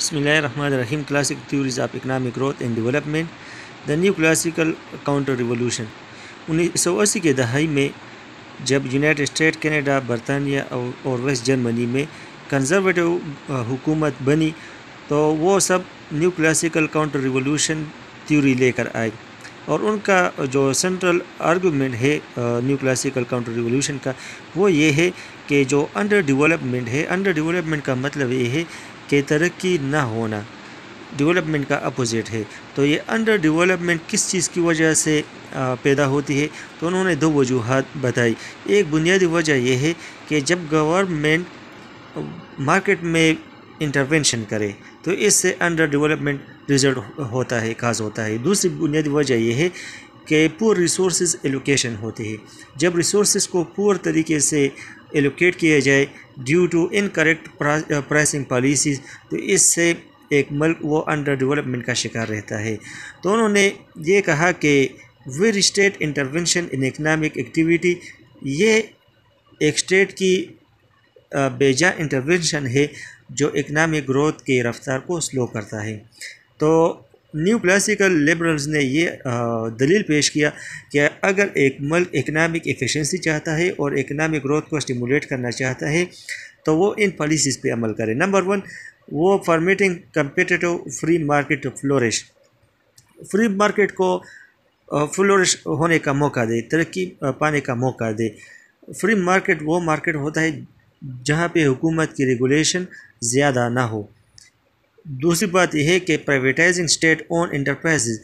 theories of economic growth and development the new classical counter revolution उन्नीस सौ अस्सी के दहाई में जब यूनाइटेड स्टेट कनाडा बरतानिया और वेस्ट जर्मनी में कंजर्वेटिव हुकूमत बनी तो वो सब new classical counter revolution theory लेकर आए और उनका जो सेंट्रल आर्गूमेंट है न्यू क्लासिकल काउंटर रिवोल्यूशन का वो ये है कि जो अंडर डिवलपमेंट है अंडर डिवलपमेंट का मतलब ये है के तरक्की ना होना डेवलपमेंट का अपोज़िट है तो ये अंडर डेवलपमेंट किस चीज़ की वजह से पैदा होती है तो उन्होंने दो वजूहत बताई एक बुनियादी वजह यह है कि जब गवर्नमेंट मार्केट में इंटरवेंशन करे तो इससे अंडर डेवलपमेंट रिजल्ट होता है काज होता है दूसरी बुनियादी वजह यह है कि पुअर रिसोर्स एलोकेशन होती है जब रिसोर्स को पुअर तरीके से एलोकेट किया जाए due to incorrect pricing policies तो इससे एक मल्क वो अंडर डेवलपमेंट का शिकार रहता है तो उन्होंने ये कहा कि with state intervention in economic activity ये एक स्टेट की uh, बेजा इंटरवेंशन है जो इकनॉमिक ग्रोथ की रफ्तार को स्लो करता है तो न्यू क्लासिकल लिबरल्स ने ये दलील पेश किया कि अगर एक मुल्क इकनॉमिक एफिशिएंसी चाहता है और इकनॉमिक ग्रोथ को स्टिमुलेट करना चाहता है तो वो इन पॉलिसीज़ पे अमल करे नंबर वन वो formatting competitive free market flourish free market को फ्लोरिश होने का मौका दे तरक्की पाने का मौका दे फ्री मार्केट वो मार्केट होता है जहाँ पे हुकूमत की रेगुलेशन ज़्यादा ना हो दूसरी बात यह है कि privatising state own enterprises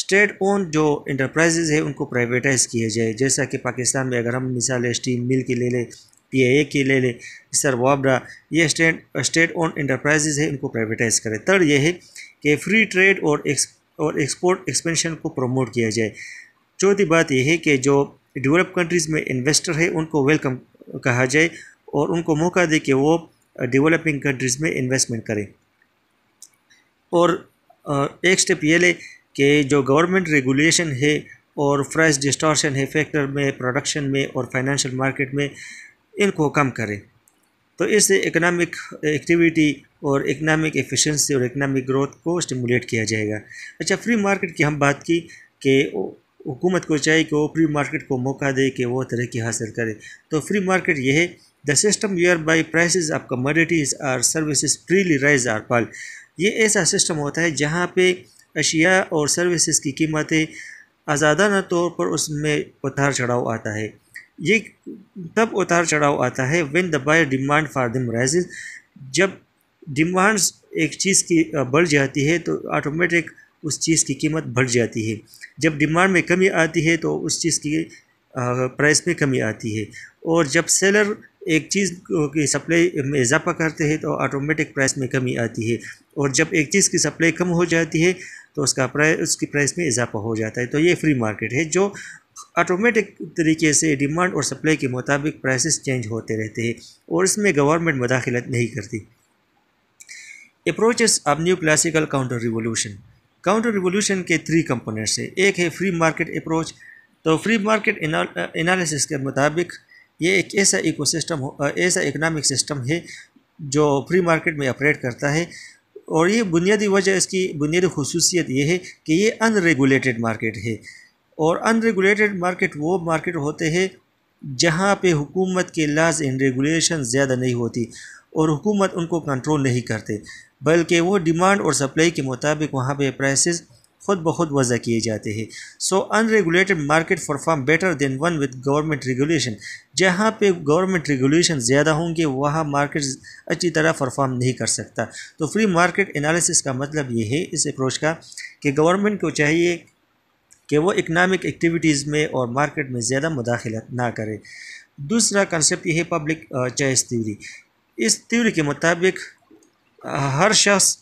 state own जो इंटरप्राइजेज है उनको प्राइवेटाइज़ किया जाए जैसा कि पाकिस्तान में अगर हम मिसाल स्टीम मिल की ले लें पी ए की ले लें सर वाबरा ये स्टेट स्टेट ओन इंटरप्राइजेज है इनको प्राइवेटाइज़ करें थर्ड ये है कि फ्री ट्रेड और एक्स और एक्सपोर्ट एक्सपेंशन को प्रमोट किया जाए चौथी बात यह है कि जो डेवलप कंट्रीज़ में इन्वेस्टर है उनको वेलकम कहा जाए और उनको मौका दे कि वो डेवलपिंग कंट्रीज़ में इन्वेस्टमेंट करें और एक स्टेप ये ले कि जो गवर्नमेंट रेगुलेशन है और प्राइस डिस्टॉर्शन है फैक्टर में प्रोडक्शन में और फाइनेंशियल मार्केट में इनको कम करें तो इससे इकोनॉमिक एक्टिविटी और इकोनॉमिक एफिशिएंसी और इकोनॉमिक ग्रोथ को स्टिमुलेट किया जाएगा अच्छा फ्री मार्केट की हम बात की कि हुकूमत को चाहिए कि वो फ्री मार्केट को मौका दे कि वो तरक्की हासिल करे तो फ्री मार्केट ये है the system whereby price of commodities or services freely rise or fall ये ऐसा सिस्टम होता है जहाँ पे अशिया और सर्विसेज की कीमतें आज़ादाना तौर पर उसमें उतार चढ़ाव आता है ये तब उतार चढ़ाव आता है when the buyer demand for them rise जब डिमांड्स एक चीज़ की बढ़ जाती है तो ऑटोमेटिक उस चीज़ की कीमत बढ़ जाती है जब डिमांड में कमी आती है तो उस चीज़ की प्राइस में कमी आती है और जब सेलर एक चीज़ की सप्लाई में इजाफा करते हैं तो ऑटोमेटिक प्राइस में कमी आती है और जब एक चीज़ की सप्लाई कम हो जाती है तो उसका प्राइस उसकी प्राइस में इजाफा हो जाता है तो ये फ्री मार्केट है जो ऑटोमेटिक तरीके से डिमांड और सप्लाई के मुताबिक प्राइसेस चेंज होते रहते हैं और इसमें गवर्नमेंट मदाखलत नहीं करती approaches of new classical counter revolution counter revolution के थ्री कंपोनेंट्स हैं एक है फ्री मार्केट अप्रोच तो फ्री मार्केट एनालिसिस के मुताबिक ये एक ऐसा इकोसिस्टम ऐसा इकनॉमिक सिस्टम है जो फ्री मार्केट में ऑपरेट करता है और ये बुनियादी वजह इसकी बुनियादी खसूसियत ये है कि ये अनरेगुलेटेड मार्केट है और अनरेगुलेटेड मार्केट वो मार्केट होते हैं जहाँ पे हुकूमत के लाज एंड रेगुलेशन ज़्यादा नहीं होती और हुकूमत उनको कंट्रोल नहीं करते बल्कि वो डिमांड और सप्लाई के मुताबिक वहाँ पे प्राइसेस खुद ब खुद वज़ा किए जाते हैं so unregulated market perform better than one with government regulation जहाँ पे गवर्नमेंट रेगुलेशन ज़्यादा होंगे वहाँ मार्केट अच्छी तरह परफॉर्म नहीं कर सकता तो फ्री मार्केट एनालिसिस का मतलब ये है इस अप्रोच का कि गवर्नमेंट को चाहिए कि वो इकनॉमिक एक्टिविटीज़ में और मार्केट में ज़्यादा मुदाखलत ना करे दूसरा कंसेप्ट है पब्लिक चॉइस थ्योरी इस थ्यूरी के मुताबिक हर शख्स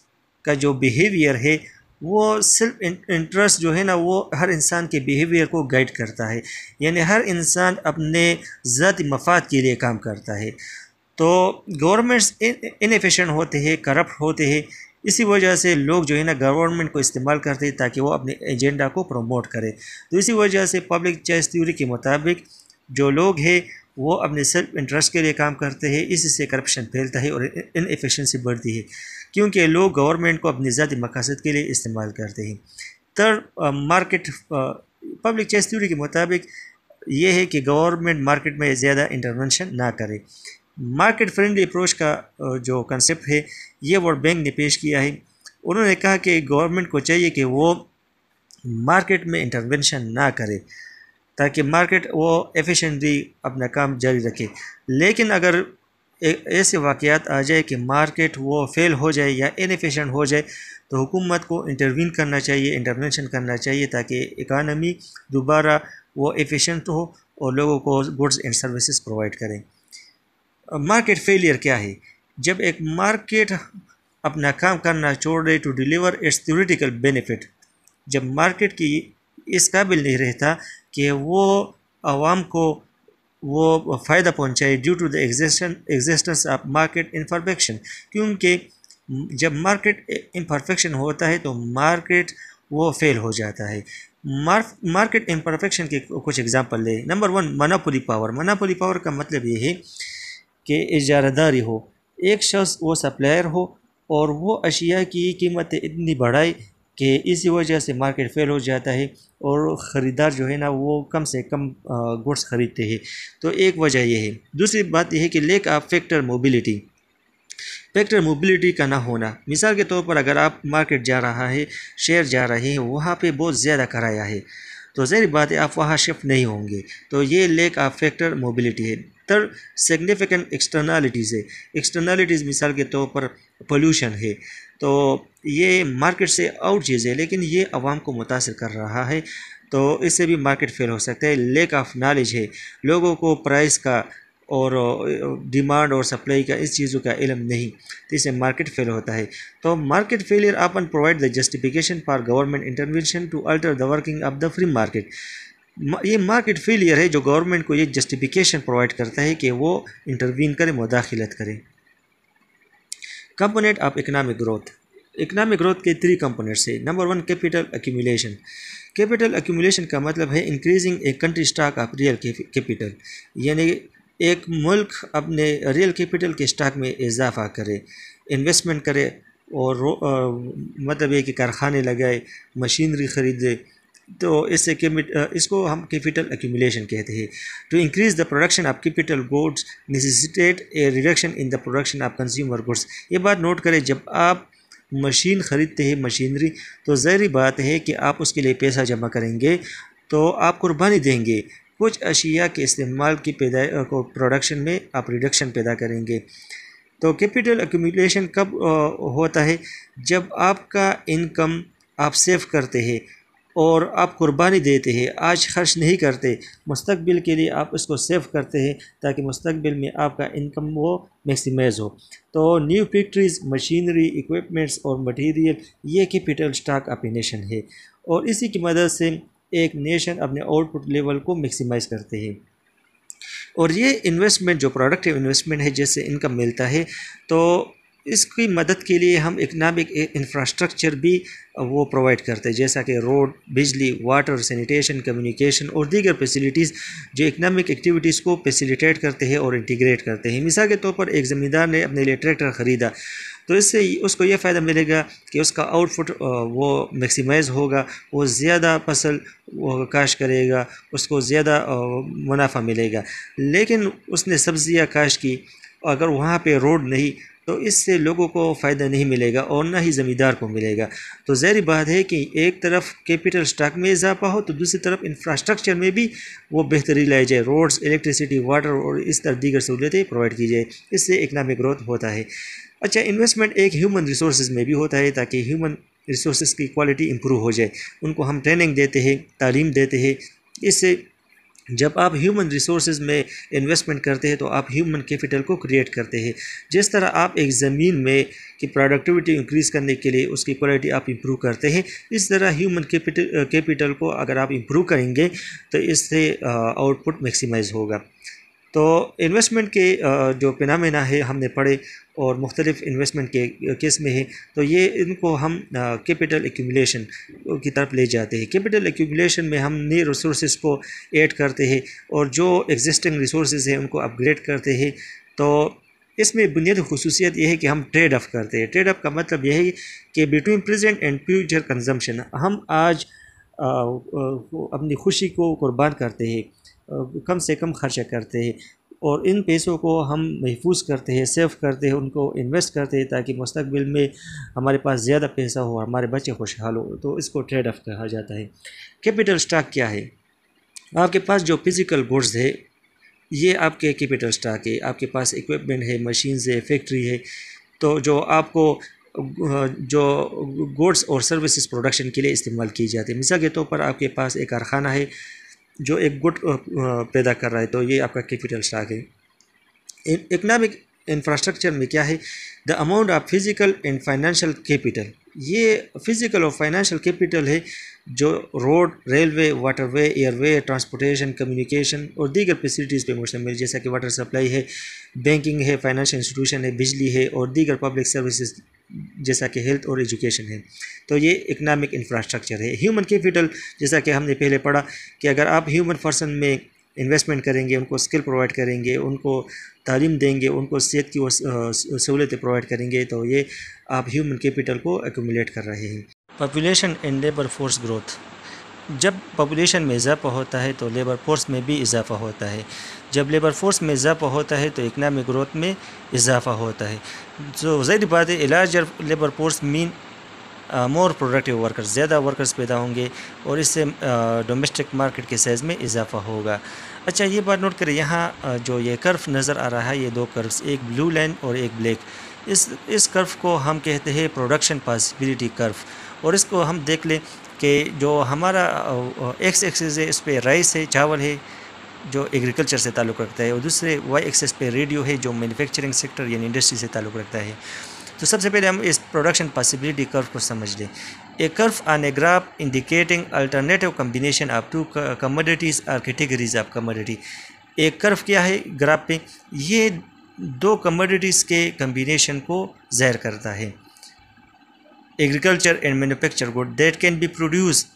का जो बिहेवियर है वो सिर्फ इंटरेस्ट जो है ना वो हर इंसान के बिहेवियर को गाइड करता है यानी हर इंसान अपने ज़ाती मफाद के लिए काम करता है तो गवर्नमेंट्स इनफिशेंट होते हैं करप्ट होते हैं इसी वजह से लोग जो है ना गवर्नमेंट को इस्तेमाल करते हैं ताकि वो अपने एजेंडा को प्रमोट करें तो इसी वजह से पब्लिक चॉइस थ्योरी के मुताबिक जो लोग हैं वो अपने सेल्फ इंटरेस्ट के लिए काम करते हैं इसी से करप्शन फैलता है और इनफिशेंसी बढ़ती है क्योंकि लोग गवर्नमेंट को अपनी ज़ाती मकासद के लिए इस्तेमाल करते हैं तर मार्केट पब्लिक चेस थ्योरी के मुताबिक ये है कि गवर्नमेंट मार्केट में ज़्यादा इंटरवेंशन ना करे मार्केट फ्रेंडली अप्रोच का जो कंसेप्ट है ये वर्ल्ड बैंक ने पेश किया है उन्होंने कहा कि गवर्नमेंट को चाहिए कि वो मार्केट में इंटरवेंशन ना करे ताकि मार्केट वो एफिशिएंटली अपना काम जारी रखे लेकिन अगर ऐसे वाक़ात आ जाए कि मार्केट वो फेल हो जाए या इनफिशेंट हो जाए तो हुकूमत को इंटरवीन करना चाहिए इंटरवेंशन करना चाहिए ताकि इकानमी दोबारा वो एफिशेंट हो और लोगों को गुड्स एंड सर्विसेज प्रोवाइड करें मार्केट फेलियर क्या है जब एक मार्केट अपना काम करना छोड़ दे to deliver its theoretical benefit जब मार्केट की इस काबिल नहीं रहता कि वो आवाम को वो फ़ायदा पहुँचाए due to the existence of market imperfection क्योंकि जब मार्केट इम्परफेक्शन होता है तो मार्केट वो फेल हो जाता है मार्केट इम्परफेक्शन के कुछ एग्जांपल ले number one monopoly power monopoly power का मतलब ये है कि इजारादारी हो एक शख्स वो सप्लायर हो और वो अशिया की कीमतें इतनी बढ़ाई कि इसी वजह से मार्केट फेल हो जाता है और ख़रीदार जो है ना वो कम से कम गुड्स ख़रीदते हैं तो एक वजह यह है दूसरी बात यह है कि lack of factor mobility factor mobility का ना होना मिसाल के तौर पर अगर आप मार्केट जा रहा है शेयर जा रहे हैं वहाँ पे बहुत ज़्यादा कराया है तो जहरी बात है आप वहाँ शिफ्ट नहीं होंगे तो ये लेक ऑफ फैक्टर मोबिलिटी है तर सिग्निफिकेंट एक्सटर्नलिटीज़ है एक्सटर्नलिटीज़ मिसाल के तौर पर पोल्यूशन है तो ये मार्केट से आउट चीज़ है लेकिन ये आवाम को मुतासर कर रहा है तो इससे भी मार्केट फेल हो सकता है लेक ऑफ नॉलेज है लोगों को प्राइस का और डिमांड और सप्लाई का इस चीज़ों का इलम नहीं तो इससे मार्केट फेल होता है तो market failure upon provide the justification for government intervention to alter the working of the free market ये मार्केट फेलियर है जो गवर्नमेंट को ये जस्टिफिकेशन प्रोवाइड करता है कि वो इंटरवीन करें मुदाखलत करें component of economic growth economic growth के थ्री कंपोनेंट्स है number one capital accumulation capital accumulation का मतलब है increasing a country stock of real capital यानी एक मुल्क अपने रियल कैपिटल के स्टॉक में इजाफा करे इन्वेस्टमेंट करे और, और मतलब ये कि कारखाने लगाए मशीनरी ख़रीदे तो इस इसको हम कैपिटल एक्यूमुलेशन कहते हैं to increase the production of capital goods necessitate a reduction in the production of consumer goods ये बात नोट करें जब आप मशीन ख़रीदते हैं मशीनरी तो ज़हरी बात है कि आप उसके लिए पैसा जमा करेंगे तो आप कुर्बानी देंगे कुछ अशिया के इस्तेमाल की पैदा को प्रोडक्शन में आप रिडक्शन पैदा करेंगे तो कैपिटल एक्यूमुलेशन कब होता है जब आपका इनकम आप सेव करते हैं और आप कुर्बानी देते हैं आज खर्च नहीं करते मुस्तबिल के लिए आप इसको सेव करते हैं ताकि मुस्तबिल में आपका इनकम वो मैक्सीमाइज हो तो न्यू फैक्ट्रीज मशीनरी इक्विपमेंट्स और मटेरियल ये कैपिटल स्टॉक ऑफ नेशन है और इसी की मदद से एक नेशन अपने आउटपुट लेवल को मैक्सीमाइज करते हैं और ये इन्वेस्टमेंट जो प्रोडक्टिव इन्वेस्टमेंट है जिससे इनकम मिलता है तो इसकी मदद के लिए हम इकनॉमिक इंफ्रास्ट्रक्चर भी वो प्रोवाइड करते हैं जैसा कि रोड बिजली वाटर सैनिटेशन कम्युनिकेशन और दीगर फैसिलिटीज़ जो इकनॉमिक एक्टिविटीज़ को फैसिलिटेट करते हैं और इंटीग्रेट करते हैं मिसाल के तौर पर एक ज़मींदार ने अपने लिए ट्रैक्टर ख़रीदा तो इससे उसको यह फ़ायदा मिलेगा कि उसका आउटपुट वो मैक्सिमाइज होगा वो ज़्यादा फसल काश करेगा उसको ज़्यादा मुनाफा मिलेगा लेकिन उसने सब्ज़ियाँ काश की अगर वहाँ पे रोड नहीं तो इससे लोगों को फ़ायदा नहीं मिलेगा और ना ही ज़मींदार को मिलेगा तो जहरी बात है कि एक तरफ कैपिटल स्टॉक में इजाफा हो तो दूसरी तरफ इंफ्रास्ट्रक्चर में भी वो बेहतरी लाई जाए रोड्स इलेक्ट्रिसिटी वाटर और इस तरह दीगर सहूलियतें प्रोवाइड की जाए इससे इकनॉमिक ग्रोथ होता है अच्छा इन्वेस्टमेंट एक ह्यूमन रिसोर्स में भी होता है ताकि ह्यूमन रिसोर्स की क्वालिटी इम्प्रूव हो जाए उनको हम ट्रेनिंग देते हैं तालीम देते हैं इससे जब आप ह्यूमन रिसोर्स में इन्वेस्टमेंट करते हैं तो आप ह्यूमन कैपिटल को क्रिएट करते हैं जिस तरह आप एक ज़मीन में की प्रोडक्टिविटी इंक्रीज़ करने के लिए उसकी क्वालिटी आप इम्प्रूव करते हैं इस तरह ह्यूमन कैपिटल कैपिटल को अगर आप इम्प्रूव करेंगे तो इससे आउटपुट मैक्सिमाइज होगा तो इन्वेस्टमेंट के जो पिनामिना है हमने पढ़े और मुख्तलिफ़ इन्वेस्टमेंट के केस में है तो ये इनको हम कैपिटल एक्यूमुलेशन की तरफ ले जाते हैं कैपिटल एक्यूमुलेशन में हम नए रिसोर्स को ऐड करते हैं और जो एग्जिस्टिंग रिसोर्स हैं उनको अपग्रेड करते हैं तो इसमें बुनियादी खसूसियत यह है कि हम ट्रेड ऑफ करते हैं ट्रेड ऑफ का मतलब यह है कि between present and future consumption हम आज अपनी खुशी को कुर्बान करते हैं कम से कम खर्चा करते हैं और इन पैसों को हम महफूज करते हैं सेव करते हैं उनको इन्वेस्ट करते हैं ताकि मुस्तबिल में हमारे पास ज़्यादा पैसा हो हमारे बच्चे खुशहाल हो तो इसको ट्रेड ऑफ कहा जाता है कैपिटल स्टॉक क्या है आपके पास जो फिज़िकल गुड्स है ये आपके कैपिटल स्टॉक है आपके पास इक्विपमेंट है मशीन्स है फैक्ट्री है तो जो आपको जो गुड्स और सर्विसेज प्रोडक्शन के लिए इस्तेमाल की जाती है मिसाल के तौर तो पर आपके पास एक कारखाना है जो एक गुड पैदा कर रहा है तो ये आपका कैपिटल स्टॉक है इकनॉमिक इंफ्रास्ट्रक्चर में क्या है the amount of physical and financial capital ये फिज़िकल और फाइनेंशियल कैपिटल है जो road railway waterway airway transportation communication और दीगर फैसिलिटीज़ पे मुश्तमिल जैसा कि वाटर सप्लाई है बैंकिंग है फाइनेंशियल इंस्टीट्यूशन है बिजली है और दीगर पब्लिक सर्विसेज जैसा कि हेल्थ और एजुकेशन है तो ये इकनॉमिक इंफ्रास्ट्रक्चर है ह्यूमन कैपिटल जैसा कि हमने पहले पढ़ा कि अगर आप ह्यूमन पर्सन में इन्वेस्टमेंट करेंगे उनको स्किल प्रोवाइड करेंगे उनको तालीम देंगे उनको सेहत की सहूलतें प्रोवाइड करेंगे तो ये आप ह्यूमन कैपिटल को एकोमुलेट कर रहे हैं population and labour force growth जब पॉपुलेशन में इजाफा होता है तो लेबर फोर्स में भी इजाफा होता है जब लेबर फोर्स में इजाफा होता है तो इकनॉमिक ग्रोथ में इजाफा होता है तो जहरी बात है larger labour force mean more productive workers ज़्यादा वर्कर्स पैदा होंगे और इससे डोमेस्टिक मार्केट के साइज़ में इजाफा होगा अच्छा ये बात नोट करें यहाँ जो ये कर्फ नज़र आ रहा है ये दो कर्व्स एक ब्लू लाइन और एक ब्लैक इस इस कर्फ को हम कहते हैं प्रोडक्शन पॉसिबिलिटी कर्फ और इसको हम देख लें कि जो हमारा एक्स एक्सेस है इस पर राइस है चावल है जो एग्रीकल्चर से ताल्लुक़ रखता है और दूसरे वाई एक्सेस पे रेडियो है जो मैन्युफैक्चरिंग सेक्टर यानी इंडस्ट्री से ताल्लुक़ रखता है तो सबसे पहले हम इस प्रोडक्शन पॉसिबिलिटी कर्व को समझ लें a curve on a graph indicating alternative combination of two commodities or categories of commodity एक कर्व क्या है ग्राफ पे ये दो कमोडिटीज़ के कम्बिनेशन को ज़ाहिर करता है agriculture and manufacture good that can be produce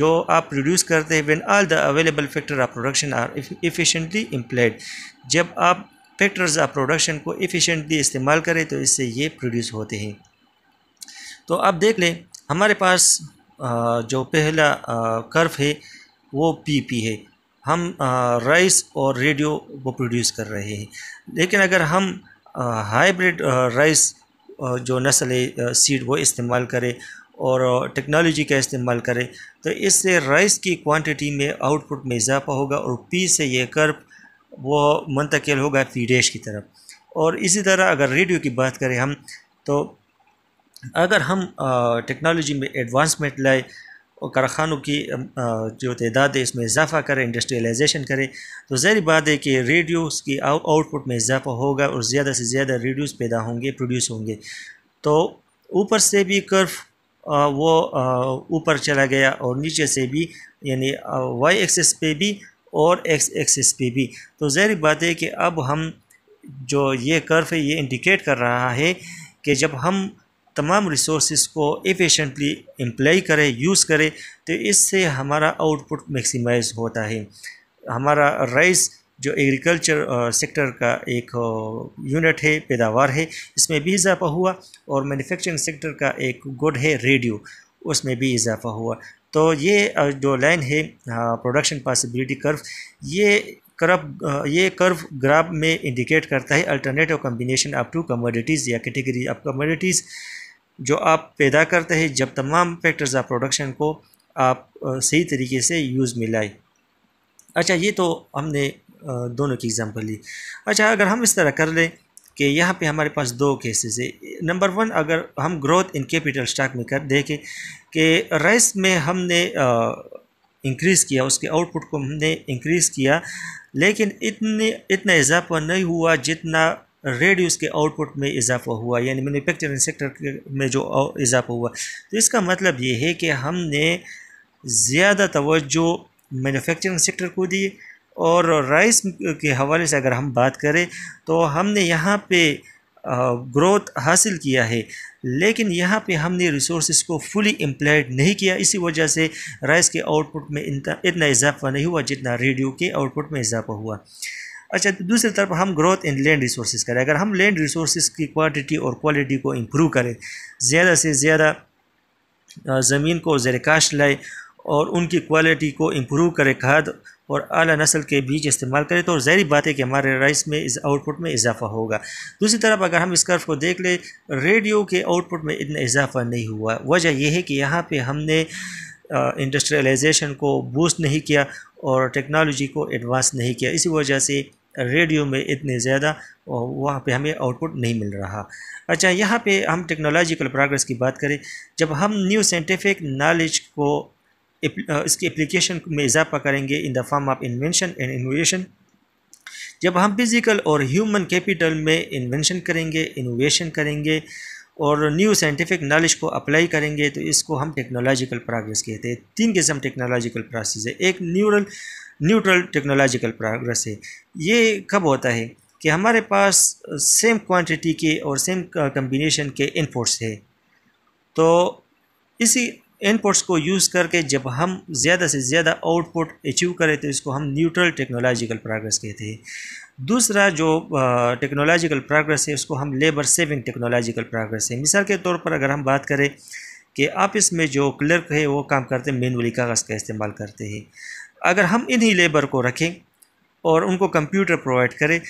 जो आप प्रोड्यूस करते हैं when all the available factor of production are efficiently employed जब आप फैक्टर्स ऑफ प्रोडक्शन को इफ़िशेंटली इस्तेमाल करें तो इससे ये प्रोड्यूस होते हैं तो आप देख लें हमारे पास जो पहला कर्व है वो पी पी है हम राइस और रेडियो वो प्रोड्यूस कर रहे हैं लेकिन अगर हम हाइब्रिड राइस जो नस्ल सीड वो इस्तेमाल करे और टेक्नोलॉजी का इस्तेमाल करें तो इससे राइस की क्वांटिटी में आउटपुट में इजाफा होगा और पी से ये कर्ब वो मुंतकिल होगा फीडेश की तरफ और इसी तरह अगर रेडियो की बात करें हम तो अगर हम टेक्नोलॉजी में एडवांसमेंट लाए और कारखानों की जो तदाद है इसमें इजाफा करें इंडस्ट्रियलाइजेशन करें तो जहरी बात है कि रेडियोस की आउटपुट में इजाफा होगा और ज़्यादा से ज़्यादा रेडियोस पैदा होंगे प्रोड्यूस होंगे तो ऊपर से भी कर्फ वो ऊपर चला गया और नीचे से भी यानी वाई एक्सेस पे भी और एक्स एक्सेस पे भी तो जहरी बात है कि अब हम जो ये कर्फ है ये इंडिकेट कर रहा है कि जब हम तमाम रिसोर्स को एफिशेंटली एम्प्लॉय करें यूज़ करें तो इससे हमारा आउटपुट मैक्सिमाइज होता है हमारा राइस जो एग्रीकल्चर सेक्टर का एक यूनिट है पैदावार है इसमें भी इजाफा हुआ और मैन्युफैक्चरिंग सेक्टर का एक गुड है रेडियो उसमें भी इजाफा हुआ तो ये जो लाइन है प्रोडक्शन पॉसिबिलिटी कर्व ये कर्व ये कर्व ग्राफ में इंडिकेट करता है alternative combination of two commodities या कैटेगरी ऑफ कमोडिटीज़ जो आप पैदा करते हैं जब तमाम फैक्टर्स ऑफ प्रोडक्शन को आप सही तरीके से यूज़ में लाए अच्छा ये तो हमने दोनों की एग्ज़ाम्पल ली अच्छा अगर हम इस तरह कर लें कि यहाँ पे हमारे पास दो केसेस है नंबर वन अगर हम ग्रोथ इन कैपिटल स्टॉक में कर देखें कि राइस में हमने इंक्रीज़ किया उसके आउटपुट को हमने इंक्रीज़ किया लेकिन इतने इतना इजाफा नहीं हुआ जितना रेडियस के आउटपुट में इजाफा हुआ यानी मैन्युफैक्चरिंग सेक्टर में जो इजाफा हुआ तो इसका मतलब ये है कि हमने ज़्यादा तवज्जो मैन्युफैक्चरिंग सेक्टर को दी और राइस के हवाले से अगर हम बात करें तो हमने यहाँ पे ग्रोथ हासिल किया है लेकिन यहाँ पे हमने रिसोर्स को फुली एम्प्लॉयड नहीं किया इसी वजह से राइस के आउटपुट में इतना इजाफा नहीं हुआ जितना रेडियो के आउटपुट में इजाफा हुआ अच्छा तो दूसरी तरफ हम ग्रोथ इन लैंड रिसोर्स करें अगर हम लैंड रिसोर्स की क्वांटिटी और क्वालिटी को इम्प्रूव करें ज़्यादा से ज़्यादा ज़मीन को जरकाश लाए और उनकी क्वालिटी को इम्प्रूव करें खाद और अली नस्ल के बीज इस्तेमाल करें तो ज़हरी बात है कि हमारे राइस में इस आउटपुट में इजाफा होगा दूसरी तरफ अगर हम इस कर्फ को देख लें रेडियो के आउटपुट में इतना इजाफा नहीं हुआ वजह यह है कि यहाँ पर हमने इंडस्ट्रियलाइजेशन को बूस्ट नहीं किया और टेक्नोलॉजी को एडवांस नहीं किया इसी वजह से रेडियो में इतने ज़्यादा वहाँ पे हमें आउटपुट नहीं मिल रहा अच्छा यहाँ पे हम टेक्नोलॉजिकल प्रोग्रेस की बात करें जब हम न्यू साइंटिफिक नॉलेज को इसकी एप्लीकेशन में इजाफा करेंगे in the form of invention and innovation जब हम फिज़िकल और ह्यूमन कैपिटल में इन्वेंशन करेंगे इनोवेशन करेंगे और न्यू साइंटिफिक नॉलेज को अप्लाई करेंगे तो इसको हम टेक्नोलॉजिकल प्रोग्रेस कहते हैं तीन किस्म टेक्नोलॉजिकल प्रोसेस है एक न्यूरल न्यूट्रल टेक्नोलॉजिकल प्रोग्रेस है ये कब होता है कि हमारे पास सेम क्वांटिटी के और सेम कम्बिनेशन के इनपुट्स है तो इसी इनपुट्स को यूज़ करके जब हम ज़्यादा से ज़्यादा आउटपुट अचीव करें तो इसको हम न्यूट्रल टेक्नोलॉजिकल प्रोग्रेस कहते हैं दूसरा जो टेक्नोलॉजिकल प्रोग्रेस है उसको हम लेबर सेविंग टेक्नोलॉजिकल प्रोग्रेस है मिसाल के तौर पर अगर हम बात करें कि आप इसमें जो क्लर्क है वो काम करते हैं मैनुअली कागज़ का इस्तेमाल करते हैं अगर हम इन्हीं लेबर को रखें और उनको कंप्यूटर प्रोवाइड करें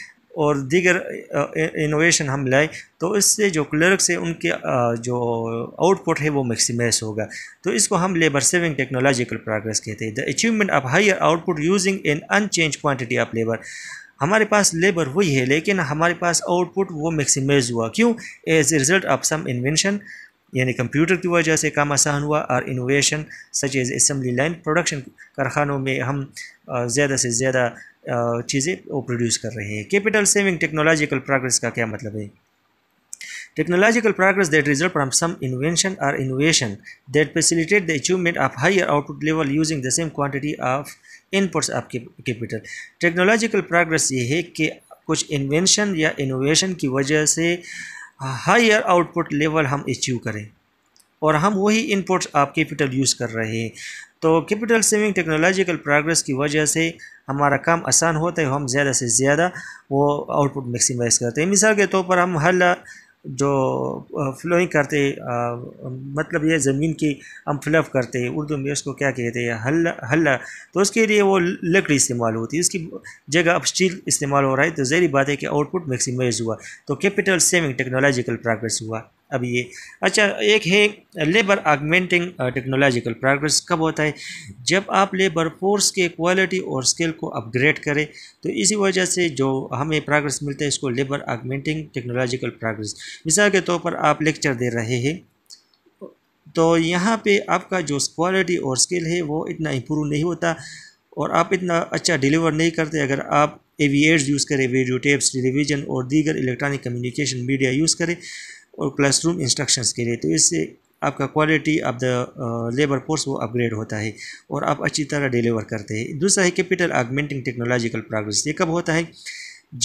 और दीगर इनोवेशन हम लाए तो इससे जो क्लर्क है उनके जो आउटपुट है वो मैक्सिमाइज होगा तो इसको हम लेबर सेविंग टेक्नोलॉजिकल प्रोग्रेस कहते हैं the achievement of higher output using in unchanged quantity of labour हमारे पास लेबर वही है लेकिन हमारे पास आउटपुट वो मैक्सिमाइज हुआ क्यों as a result of some invention यानी कंप्यूटर की वजह से काम आसान हुआ और innovation such as assembly line production कारखानों में हम ज़्यादा से ज़्यादा चीज़ें वो प्रोड्यूस कर रहे हैं कैपिटल सेविंग टेक्नोलॉजिकल प्रोग्रेस का क्या मतलब है technological progress that result from some invention or innovation that facilitate the achievement of higher output level using the same quantity of inputs of capital technological progress ये है कि कुछ invention या innovation की वजह से हायर आउटपुट लेवल हम achieve करें और हम वही इनपुट्स आप कैपिटल यूज़ कर रहे हैं तो कैपिटल सेविंग टेक्नोलॉजिकल प्रोग्रेस की वजह से हमारा काम आसान होता है हम ज़्यादा से ज़्यादा वो आउटपुट मैक्सिमाइज करते हैं मिसाल के तौर तो पर हम हर जो फ्लोइंग करते मतलब ये ज़मीन की हम फ्लफ करते उर्दू में उसको क्या कहते हैं हल्ला हल्ला तो उसके लिए वो लकड़ी इस्तेमाल होती है उसकी जगह अब स्टील इस्तेमाल हो रहा है तो जहरी बात है कि आउटपुट मैक्सिमाइज हुआ तो कैपिटल सेविंग टेक्नोलॉजिकल प्रोग्रेस हुआ अब ये अच्छा एक है लेबर आगमेंटिंग टेक्नोलॉजिकल प्रोग्रेस कब होता है जब आप लेबर फोर्स के क्वालिटी और स्किल को अपग्रेड करें तो इसी वजह से जो हमें प्रोग्रेस मिलता है इसको लेबर आगमेंटिंग टेक्नोलॉजिकल प्रोग्रेस मिसाल के तौर पर आप लेक्चर दे रहे हैं तो यहाँ पे आपका जो क्वालिटी और स्किल है वो इतना इम्प्रूव नहीं होता और आप इतना अच्छा डिलीवर नहीं करते अगर आप एवीएट्स यूज़ करें वीडियो टेप्स टेलीविज़न और दीगर इलेक्ट्रॉनिक कम्युनिकेशन मीडिया यूज़ करें और क्लासरूम इंस्ट्रक्शंस के लिए तो इससे आपका quality of the labour force वो अपग्रेड होता है और आप अच्छी तरह डिलीवर करते हैं दूसरा है कैपिटल आगमेंटिंग टेक्नोलॉजिकल प्रोग्रेस ये कब होता है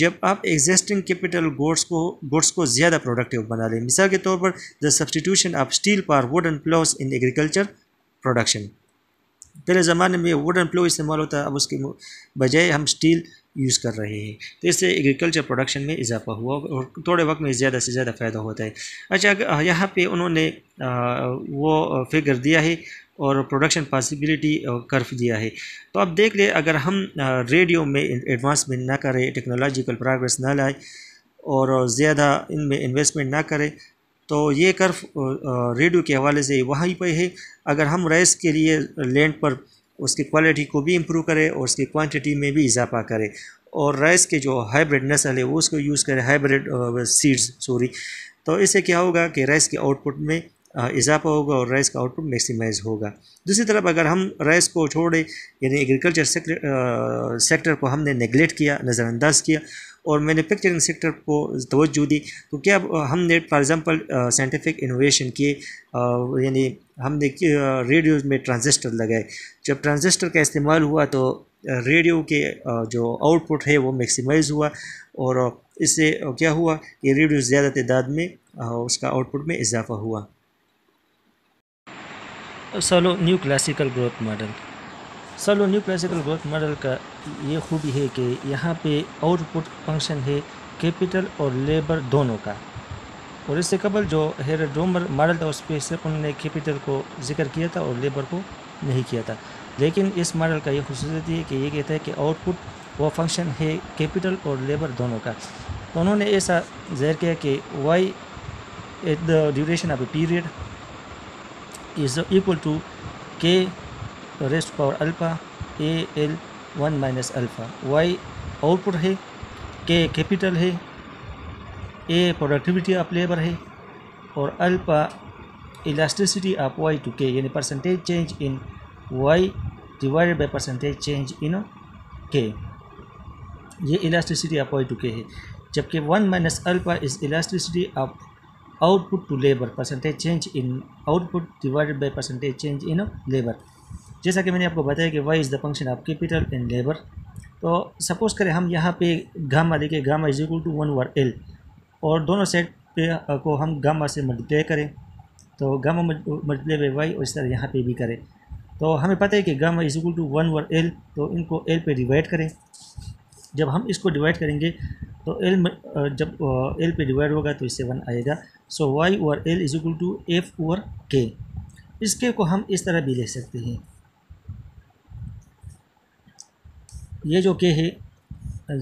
जब आप एग्जिस्टिंग कैपिटल गोड्स को गोड्स को ज़्यादा प्रोडक्टिव बना लें मिसाल के तौर पर the substitution of steel for wood and ploughs in agriculture production पहले ज़माने में वुड एंड प्लो इस्तेमाल होता है अब उसके बजाय हम स्टील यूज़ कर रहे हैं तो इससे एग्रीकल्चर प्रोडक्शन में इजाफा हुआ और थोड़े वक्त में ज़्यादा से ज़्यादा फ़ायदा होता है अच्छा यहाँ पे उन्होंने वो फिगर दिया है और प्रोडक्शन पॉसिबिलिटी कर्फ दिया है तो आप देख ले अगर हम रेडियो में एडवांसमेंट ना करें टेक्नोलॉजिकल प्रोग्रेस ना लाए और ज़्यादा इनमें इन्वेस्टमेंट ना करें तो ये कर्फ रेडियो के हवाले से वहीं पर है अगर हम रेस के लिए लैंड पर उसकी क्वालिटी को भी इम्प्रूव करे और उसकी क्वांटिटी में भी इजाफा करे और राइस के जो हाइब्रिड नस्ल है वो उसको यूज़ करें हाइब्रिड सीड्स सॉरी तो इससे क्या होगा कि राइस के आउटपुट में इजाफा होगा और राइस का आउटपुट मैक्सिमाइज होगा दूसरी तरफ अगर हम राइस को छोड़े यानी एग्रीकल्चर सेक्टर को हमने नेगलेक्ट किया नज़रअंदाज किया और मैन्युफैक्चरिंग सेक्टर को तोज्जो दी तो क्या हमने फॉर एग्ज़ाम्पल साइंटिफिक इनोवेशन किए यानी हमने रेडियो में ट्रांजिस्टर लगाए जब ट्रांजिस्टर का इस्तेमाल हुआ तो रेडियो के जो आउटपुट है वो मैक्सिमाइज हुआ और इससे क्या हुआ कि रेडियो ज़्यादा तदाद में उसका आउटपुट में इजाफा हुआ Solow new classical growth model Solow new classical growth model का ये खूबी है कि यहाँ पे आउटपुट फंक्शन है कैपिटल और लेबर दोनों का और इससे कबल जो हेर डोमर मॉडल था उस पर सिर्फ उन्होंने कैपिटल को जिक्र किया था और लेबर को नहीं किया था लेकिन इस मॉडल का ये खसूसियत है कि ये कहता है कि आउटपुट वो फंक्शन है कैपिटल और लेबर दोनों का तो उन्होंने ऐसा जहर किया कि Y at the duration of a period is equal to K to raised power alpha A L one minus alpha Y output है के कैपिटल है ए प्रोडक्टिविटी ऑफ लेबर है और alpha elasticity of Y to K यानी percentage change in Y divided by percentage change in K ये elasticity of Y to K है जबकि one minus alpha is elasticity of output to labour percentage change in output divided by percentage change in labour जैसा कि मैंने आपको बताया कि Y is the function of capital and labour तो suppose करें हम यहाँ पे गामा देखें gamma is equal to one over L और दोनों सेट पे को हम गामा से मल्टीप्लाई करें तो गामा मल्टीप्लाई बाई वाई और इस तरह यहाँ पे भी करें तो हमें पता है कि gamma is equal to one over L तो इनको एल पे डिवाइड करें जब हम इसको डिवाइड करेंगे तो एल जब एल पे डिवाइड होगा तो इससे वन आएगा सो वाई और L is equal to F और के इसके को हम इस तरह भी ले सकते हैं ये जो के है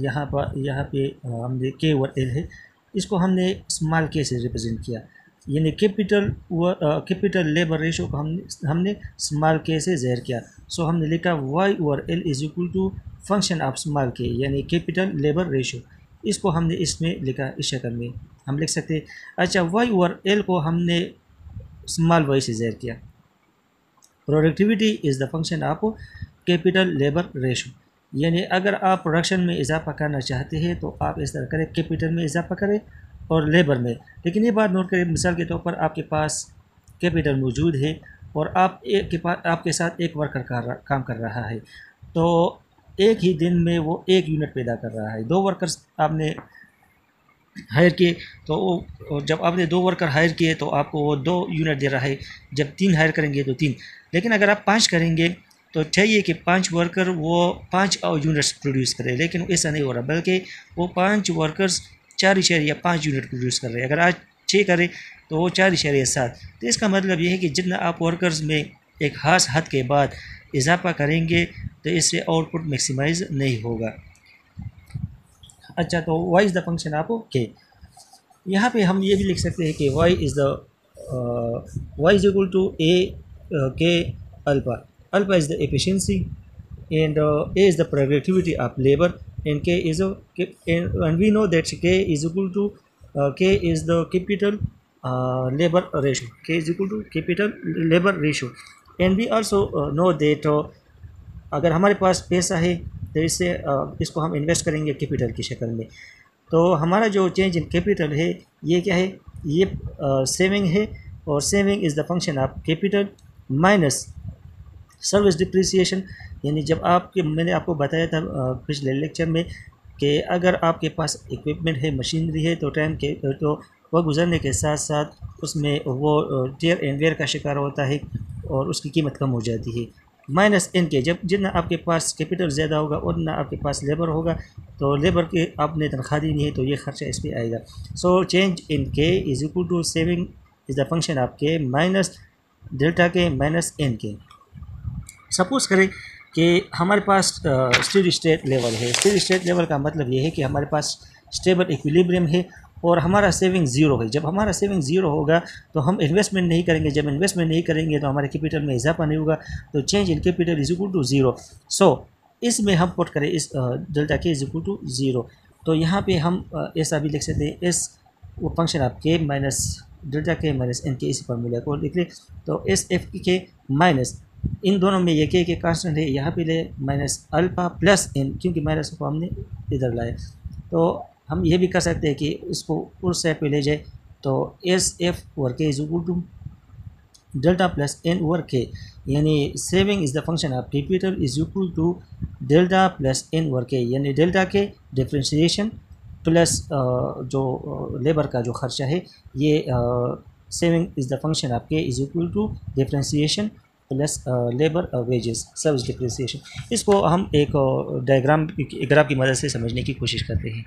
यहाँ पर यहाँ पे हमने के और एल है इसको हमने स्मॉल के से रिप्रेजेंट किया यानी कैपिटल कैपिटल लेबर रेशो को हमने हमने स्मॉल के से जहर किया सो so, हमने लिखा वाई और L is equal to function of small K यानी कैपिटल लेबर रेशो इसको हमने इसमें लिखा इस शक्ल में हम लिख सकते अच्छा वाई और एल को हमने स्मॉल वाई से जहर किया productivity is the function of capital labour ratio यानी अगर आप प्रोडक्शन में इजाफा करना चाहते हैं तो आप इस तरह करें कैपिटल में इजाफा करें और लेबर में लेकिन ये बात नोट करें मिसाल के तौर पर आपके पास कैपिटल मौजूद है और आप एक के पास आपके साथ एक वर्कर कर काम कर रहा है तो एक ही दिन में वो एक यूनिट पैदा कर रहा है दो वर्कर्स आपने हायर किए तो जब आपने दो वर्कर हायर किए तो आपको वो दो यूनिट दे रहा है जब तीन हायर करेंगे तो तीन लेकिन अगर आप पाँच करेंगे तो चाहिए कि पांच वर्कर वो पांच यूनिट्स प्रोड्यूस करें लेकिन ऐसा नहीं हो रहा बल्कि वो पांच वर्कर्स चार इशारे या पाँच यूनिट प्रोड्यूस कर रहे हैं अगर आज छः करें तो वो चार इशारे सात तो इसका मतलब ये है कि जितना आप वर्कर्स में एक खास हद के बाद इजाफा करेंगे तो इससे आउटपुट मैक्सीमाइज नहीं होगा अच्छा तो Y is the function of के यहाँ पे हम ये भी लिख सकते हैं कि Y is the Y is equal to A K alpha alpha is the efficiency and uh, a is the productivity of labor and k is a k, and, and we know that k is equal to uh, k is the capital uh, labor ratio k is equal to capital labor ratio and we also uh, know that uh, अगर हमारे पास पैसा है तो इससे इसको हम invest करेंगे capital की शक्ल में तो हमारा जो चेंज इन कैपिटल है ये क्या है ये सेविंग है और saving is the function of capital minus service depreciation यानी जब आपके मैंने आपको बताया था पिछले लेक्चर में कि अगर आपके पास इक्विपमेंट है मशीनरी है तो टाइम के तो वह गुजरने के साथ साथ उसमें वो टेयर एंड वेयर का शिकार होता है और उसकी कीमत कम हो जाती है माइनस एन के जब जितना आपके पास कैपिटल ज़्यादा होगा उतना आपके पास लेबर होगा तो लेबर के आपने तनख्वाह दी नहीं है तो ये खर्चा इस पर आएगा सो change in K is equal to saving is the function आपके minus delta K minus N K suppose करें कि हमारे पास स्टेड स्टेट लेवल है स्टेड स्टेट लेवल का मतलब ये है कि हमारे पास स्टेबल इक्विलिब्रियम है और हमारा सेविंग ज़ीरो है जब हमारा सेविंग ज़ीरो होगा तो हम इन्वेस्टमेंट नहीं करेंगे जब इन्वेस्टमेंट नहीं करेंगे तो हमारे कैपिटल में इजाफा नहीं होगा तो change in capital is equal to zero so इसमें हम पुट करें इस डेल्टा के इज इक्वल टू ज़ीरो तो यहाँ पे हम ऐसा भी लिख सकते हैं एस वो function of K minus delta K minus N K इस फॉर्मूला को लिख लें तो एस एफ के माइनस इन दोनों में एक एक कांस्टेंट है यहाँ पे ले माइनस अल्फ़ा प्लस एन क्योंकि माइनस को हमने इधर लाए तो हम ये भी कर सकते हैं कि इसको उस साइड पे ले जाए तो S F over K is equal to delta plus N over K यानी saving is the function of capital is equal to delta plus N over K यानी डेल्टा के डिफ्रेंशिएशन प्लस जो लेबर का जो खर्चा है ये saving is the function of K is equal to differentiation less labour wages service depreciation इसको हम एक डायग्राम uh, ग्राफ की मदद से समझने की कोशिश करते हैं